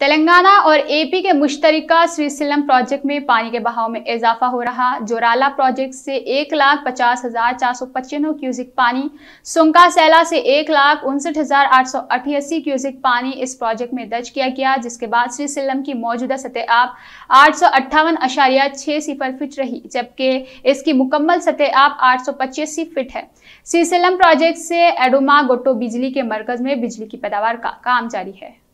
तेलंगाना और एपी के मुश्तरका श्रीसिलम प्रोजेक्ट में पानी के बहाव में इजाफा हो रहा जोराला प्रोजेक्ट से एक लाख पचास हजार चार सौ पचानवे क्यूसिक पानी सुंका सैला से एक लाख उनसठ हजार आठ सौ अठासी क्यूसिक पानी इस प्रोजेक्ट में दर्ज किया गया जिसके बाद श्रीसिलम की मौजूदा सतह आप आठ सौ अट्ठावन अशारिया छः सिफर फिट रही जबकि इसकी मुकम्मल सतह आप आठ सौ पचासी फिट है श्रीसिलम प्रोजेक्ट से एडोमा गोटो बिजली के मरकज में बिजली की पैदावार का काम जारी है